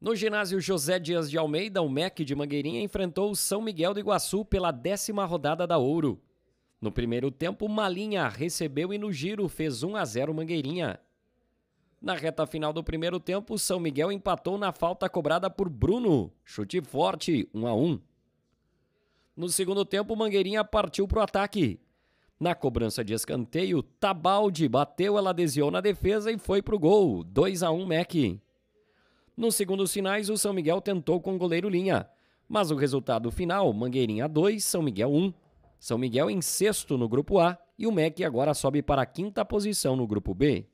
No ginásio José Dias de Almeida, o MEC de Mangueirinha enfrentou o São Miguel do Iguaçu pela décima rodada da Ouro. No primeiro tempo, Malinha recebeu e no giro fez 1 a 0 Mangueirinha. Na reta final do primeiro tempo, São Miguel empatou na falta cobrada por Bruno. Chute forte, 1 a 1. No segundo tempo, Mangueirinha partiu para o ataque. Na cobrança de escanteio, Tabaldi bateu, ela desviou na defesa e foi para o gol. 2 a 1 MEC. Nos segundos finais, o São Miguel tentou com o goleiro Linha, mas o resultado final, Mangueirinha 2, São Miguel 1. São Miguel em sexto no grupo A e o MEC agora sobe para a quinta posição no grupo B.